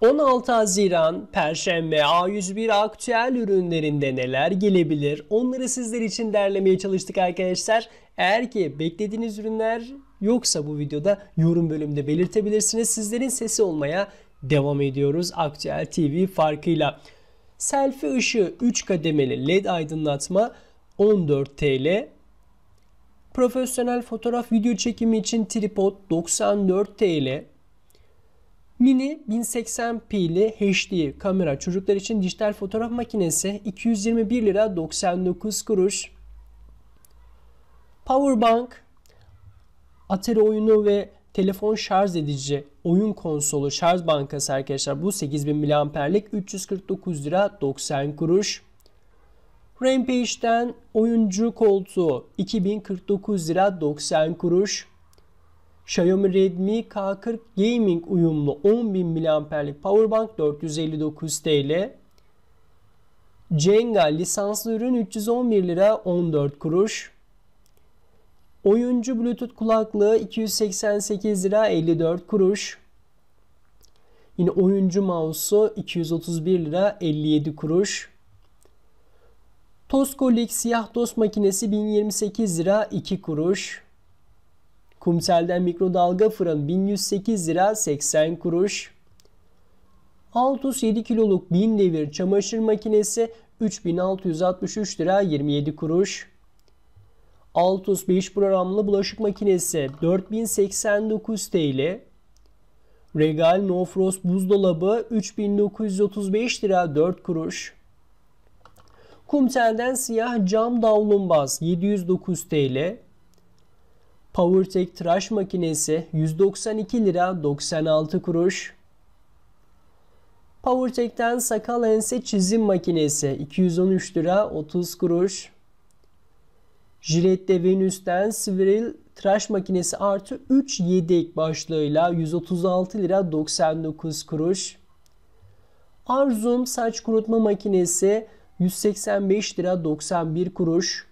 16 Haziran Perşembe A101 aktüel ürünlerinde neler gelebilir? Onları sizler için derlemeye çalıştık arkadaşlar. Eğer ki beklediğiniz ürünler yoksa bu videoda yorum bölümünde belirtebilirsiniz. Sizlerin sesi olmaya devam ediyoruz aktüel TV farkıyla. Selfie ışığı 3 kademeli led aydınlatma 14 TL. Profesyonel fotoğraf video çekimi için tripod 94 TL. Mini 1080p'li HD kamera çocuklar için dijital fotoğraf makinesi 221 lira 99 kuruş. Powerbank Atari oyunu ve telefon şarj edici oyun konsolu şarj bankası arkadaşlar bu 8000 miliamperlik 349 lira 90 kuruş. Rampage'den oyuncu koltuğu 2049 lira 90 kuruş. Xiaomi Redmi K40 Gaming uyumlu 10.000 mAh'lik powerbank 459 TL. Jenga lisanslı ürün 311 lira 14 kuruş. Oyuncu Bluetooth kulaklığı 288 lira 54 kuruş. Yine oyuncu mouse'u 231 lira 57 kuruş. Tosco Lig siyah tost makinesi 1028 lira 2 kuruş. Kumsel'den mikrodalga fırın 1108 lira 80 kuruş. Altus 7 kiloluk 1000 devir çamaşır makinesi 3663 lira 27 kuruş. Altus 5 programlı bulaşık makinesi 4089 TL. Regal No Frost buzdolabı 3935 lira 4 kuruş. Kumtel'den siyah cam davlumbaz 709 TL. PowerTech tıraş makinesi 192 lira 96 kuruş. PowerTech'ten sakal ense çizim makinesi 213 lira 30 kuruş. Jilette Venüs'ten Sivril tıraş makinesi artı 3 yedek başlığıyla 136 lira 99 kuruş. Arzum saç kurutma makinesi 185 lira 91 kuruş.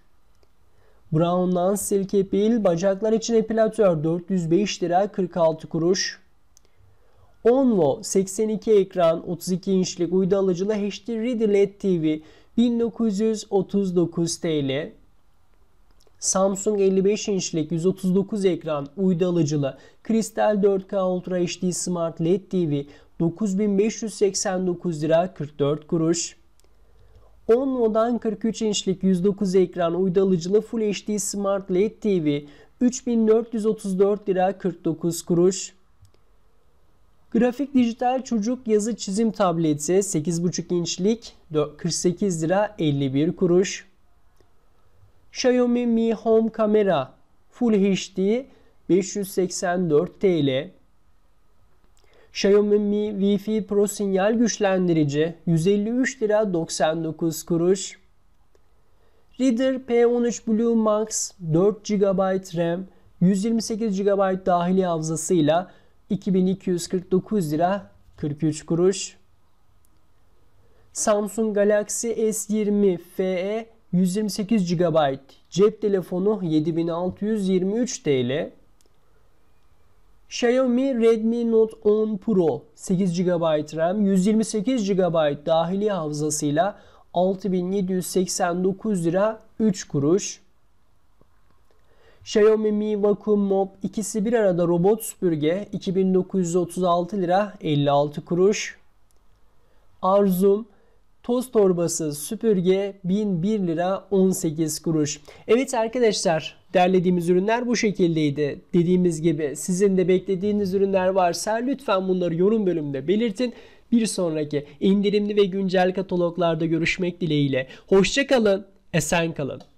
Brown'dan Silk Peel bacaklar için epilatör 405 lira 46 kuruş. Onvo 82 ekran 32 inçlik uydu alıcılı HD Ready LED TV 1939 TL. Samsung 55 inçlik 139 ekran uydu alıcılı Kristal 4K Ultra HD Smart LED TV 9589 lira 44 kuruş. 10 modern 43 inçlik 109 ekran uydalıcılı Full HD Smart LED TV 3434 lira 49 kuruş. Grafik dijital çocuk yazı çizim tableti 8,5 inçlik 48 lira 51 kuruş. Xiaomi Mi Home Kamera Full HD 584 TL. Xiaomi Mi Wi-Fi Pro sinyal güçlendirici 153 lira 99 kuruş. Reader P13 Blue Max 4 GB RAM 128 GB dahili hafızasıyla 2249 lira 43 kuruş. Samsung Galaxy S20 FE 128 GB cep telefonu 7623 TL. Xiaomi Redmi Note 10 Pro 8 GB RAM, 128 GB dahili hafızasıyla 6789 lira 3 kuruş. Xiaomi Mi Vacuum Mop ikisi bir arada robot süpürge 2936 lira 56 kuruş. Arzum Toz torbası süpürge 1001 lira 18 kuruş. Evet arkadaşlar derlediğimiz ürünler bu şekildeydi. Dediğimiz gibi sizin de beklediğiniz ürünler varsa lütfen bunları yorum bölümünde belirtin. Bir sonraki indirimli ve güncel kataloglarda görüşmek dileğiyle. Hoşçakalın, esen kalın.